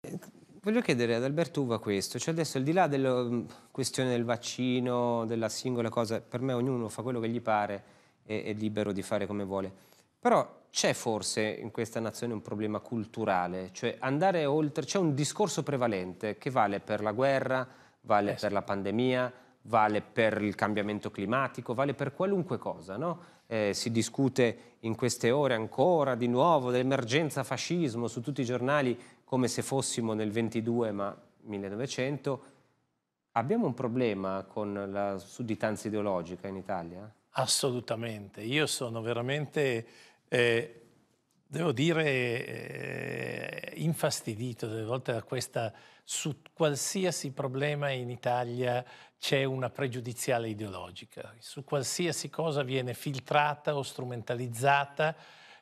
Eh, voglio chiedere ad Alberto Uva questo, cioè adesso al di là della mm, questione del vaccino, della singola cosa, per me ognuno fa quello che gli pare e è libero di fare come vuole, però c'è forse in questa nazione un problema culturale, cioè andare oltre, c'è un discorso prevalente che vale per la guerra, vale eh sì. per la pandemia, vale per il cambiamento climatico, vale per qualunque cosa, no? Eh, si discute in queste ore ancora di nuovo dell'emergenza fascismo su tutti i giornali come se fossimo nel 22 ma 1900, abbiamo un problema con la sudditanza ideologica in Italia? Assolutamente, io sono veramente, eh, devo dire, eh, infastidito delle volte da questa, su qualsiasi problema in Italia c'è una pregiudiziale ideologica, su qualsiasi cosa viene filtrata o strumentalizzata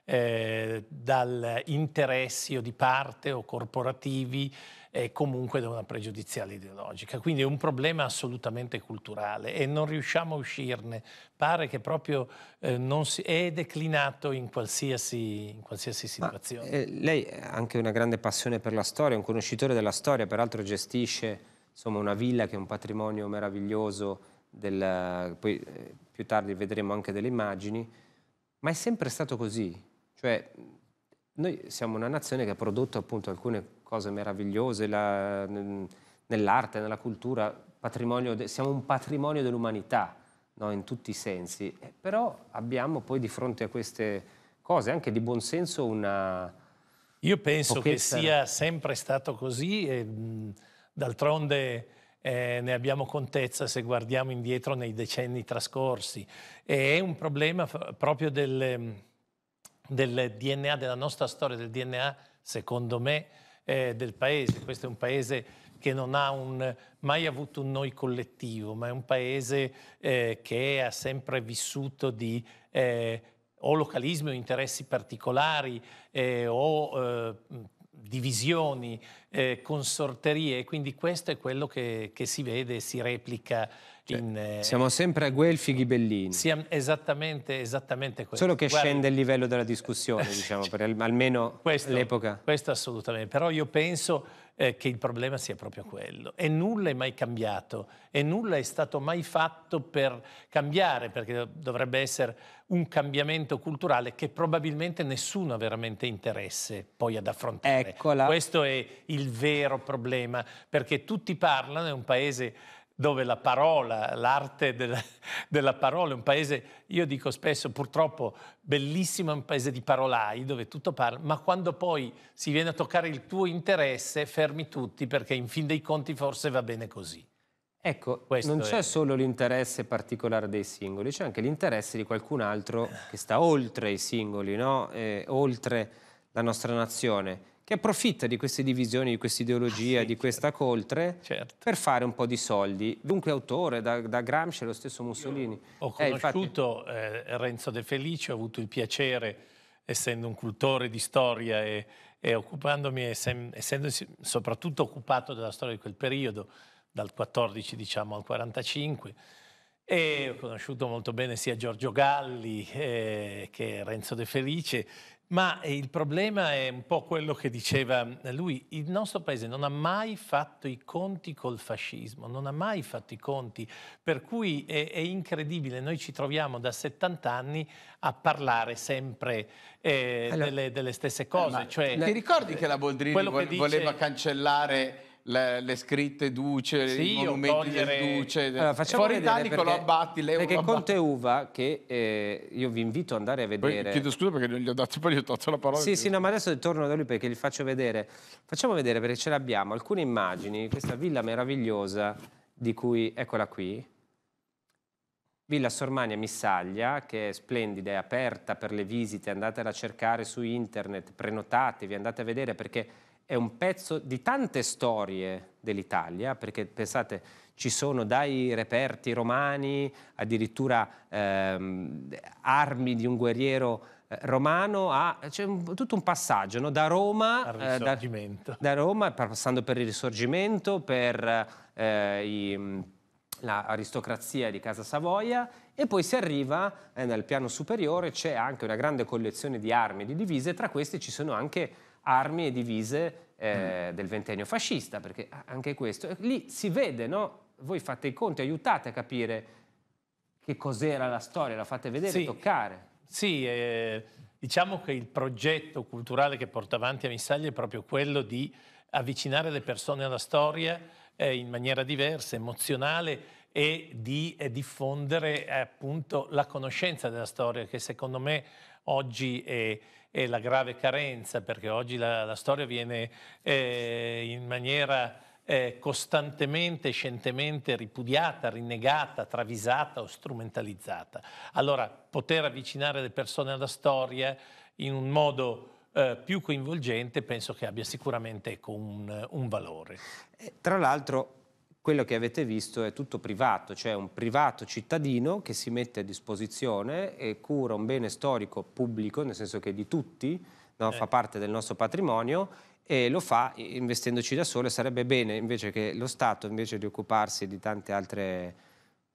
eh, dal interessi o di parte o corporativi e comunque da una pregiudiziale ideologica. Quindi è un problema assolutamente culturale e non riusciamo a uscirne. Pare che proprio eh, si, è declinato in qualsiasi, in qualsiasi situazione. Ma, eh, lei ha anche una grande passione per la storia, è un conoscitore della storia, peraltro gestisce insomma, una villa che è un patrimonio meraviglioso, del, eh, poi eh, più tardi vedremo anche delle immagini, ma è sempre stato così cioè, noi siamo una nazione che ha prodotto appunto alcune cose meravigliose nell'arte, nella cultura, de, siamo un patrimonio dell'umanità no? in tutti i sensi, eh, però abbiamo poi di fronte a queste cose anche di buon senso una... Io penso pochezza. che sia sempre stato così, e, d'altronde eh, ne abbiamo contezza se guardiamo indietro nei decenni trascorsi, e è un problema proprio del del DNA, della nostra storia, del DNA, secondo me, eh, del paese. Questo è un paese che non ha un, mai avuto un noi collettivo, ma è un paese eh, che ha sempre vissuto di eh, o localismi o interessi particolari eh, o eh, divisioni, eh, consorterie. quindi questo è quello che, che si vede e si replica cioè, in, eh, siamo sempre a Guelfi Ghibellini. Siamo esattamente, esattamente questo. Solo che Guarda, scende il livello della discussione, diciamo, per almeno l'epoca. Questo assolutamente, però io penso eh, che il problema sia proprio quello. E nulla è mai cambiato, e nulla è stato mai fatto per cambiare, perché dovrebbe essere un cambiamento culturale che probabilmente nessuno ha veramente interesse poi ad affrontare. Eccola. Questo è il vero problema, perché tutti parlano, è un paese dove la parola, l'arte della, della, parola è un paese, io dico spesso purtroppo bellissimo, è un paese di parolai dove tutto parla, ma quando poi si viene a toccare il tuo interesse fermi tutti perché in fin dei conti forse va bene così. Ecco, Questo non c'è solo l'interesse particolare dei singoli, c'è anche l'interesse di qualcun altro che sta oltre i singoli, no? eh, oltre la nostra nazione che approfitta di queste divisioni, di questa ideologia, ah, sì, di questa certo. coltre certo. per fare un po' di soldi. Dunque autore, da, da Gramsci lo stesso Mussolini. Io ho conosciuto eh, infatti... eh, Renzo De Felice, ho avuto il piacere, essendo un cultore di storia e, e occupandomi, essendo soprattutto occupato della storia di quel periodo, dal 14 diciamo al 45, e ho conosciuto molto bene sia Giorgio Galli eh, che Renzo De Felice, ma il problema è un po' quello che diceva lui, il nostro paese non ha mai fatto i conti col fascismo, non ha mai fatto i conti, per cui è, è incredibile, noi ci troviamo da 70 anni a parlare sempre eh, allora, delle, delle, stesse cose. Cioè, ti ricordi che la Boldrini che dice, voleva cancellare le, le scritte Duce, sì, i monumenti togliere... del Duce. Allora, fuori Italico lo abbatti, Leo Perché Conte Uva, che eh, io vi invito ad andare a vedere... Poi chiedo scusa perché non gli ho dato, poi gli ho tolto la parola. Sì, sì, no, ma adesso torno da lui perché gli faccio vedere. Facciamo vedere perché ce l'abbiamo, alcune immagini, di questa villa meravigliosa di cui, eccola qui, Villa Sormania Missaglia, che è splendida, è aperta per le visite, andatela a cercare su internet, prenotatevi, andate a vedere perché è un pezzo di tante storie dell'Italia, perché pensate, ci sono dai reperti romani, addirittura ehm, armi di un guerriero eh, romano a c'è un, tutto un passaggio no? da Roma eh, da, da, Roma passando per il risorgimento per eh, i, mm, l'aristocrazia di Casa Savoia e poi si arriva eh, nel piano superiore c'è anche una grande collezione di armi di divise tra queste ci sono anche armi e divise eh, mm. del ventennio fascista, perché anche questo, lì si vede, no? voi fate i conti, aiutate a capire che cos'era la storia, la fate vedere, sì. toccare. Sì, eh, diciamo che il progetto culturale che porta avanti Amissaglia è proprio quello di avvicinare le persone alla storia eh, in maniera diversa, emozionale e di eh, diffondere appunto la conoscenza della storia che secondo me oggi è, è la grave carenza, perché oggi la, la storia viene eh, in maniera eh, costantemente, scientemente ripudiata, rinnegata, travisata o strumentalizzata. Allora, poter avvicinare le persone alla storia in un modo eh, più coinvolgente penso che abbia sicuramente ecco un, un valore. Eh, tra l'altro, quello che avete visto è tutto privato, cioè un privato cittadino che si mette a disposizione e cura un bene storico pubblico, nel senso che di tutti, no? Eh. fa parte del nostro patrimonio e lo fa investendoci da solo. Sarebbe bene invece che lo Stato, invece di occuparsi di tante altre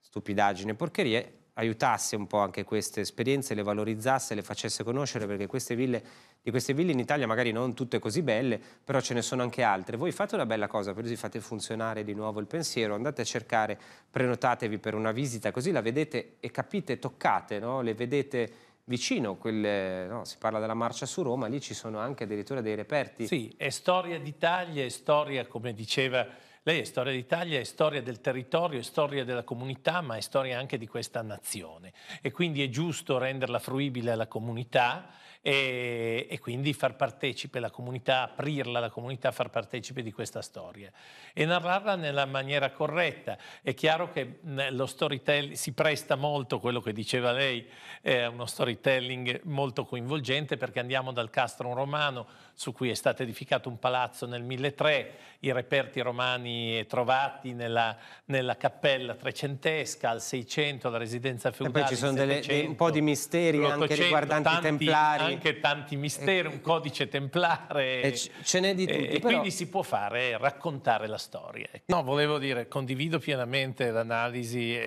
stupidaggini e porcherie, aiutasse un po' anche queste esperienze, le valorizzasse, le facesse conoscere, perché queste ville, di queste ville in Italia magari non tutte così belle, però ce ne sono anche altre. Voi fate una bella cosa, per così fate funzionare di nuovo il pensiero, andate a cercare, prenotatevi per una visita, così la vedete e capite, toccate, no? le vedete vicino, quelle, no? si parla della marcia su Roma, lì ci sono anche addirittura dei reperti. Sì, è storia d'Italia, è storia, come diceva lei è storia d'Italia, è storia del territorio, è storia della comunità, ma è storia anche di questa nazione. E quindi è giusto renderla fruibile alla comunità e, e quindi far partecipe la comunità, aprirla alla comunità, far partecipe di questa storia. E narrarla nella maniera corretta. È chiaro che eh, lo storytelling si presta molto, quello che diceva lei, è eh, uno storytelling molto coinvolgente perché andiamo dal castro romano su cui è stato edificato un palazzo nel 1003, i reperti romani trovati nella, nella cappella trecentesca, al 600 la residenza feudale. E poi ci sono delle, dei, un po' di misteri anche riguardanti tanti, i templari. Anche tanti misteri, un codice templare. E ce n'è di tutti. E, però... quindi si può fare, raccontare la storia. Ecco. No, volevo dire, condivido pienamente l'analisi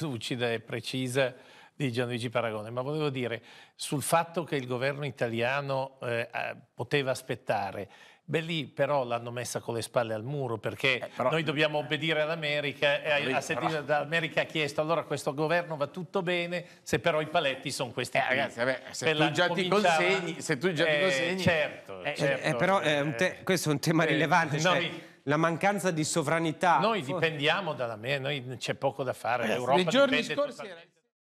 lucida e precisa di Gianluigi Paragone, ma volevo dire sul fatto che il governo italiano eh, eh, poteva aspettare. Beh, lì però l'hanno messa con le spalle al muro perché eh, però, noi dobbiamo obbedire all'America e eh, a, a sentire ha chiesto allora questo governo va tutto bene se però i paletti sono questi eh, ragazzi, vabbè, se, tu già ti consegni, se tu già ti eh, consegni certo, eh, certo però questo è un tema rilevante cioè... noi, la mancanza di sovranità. Noi dipendiamo dalla me, noi c'è poco da fare. L'Europa dipende scorsi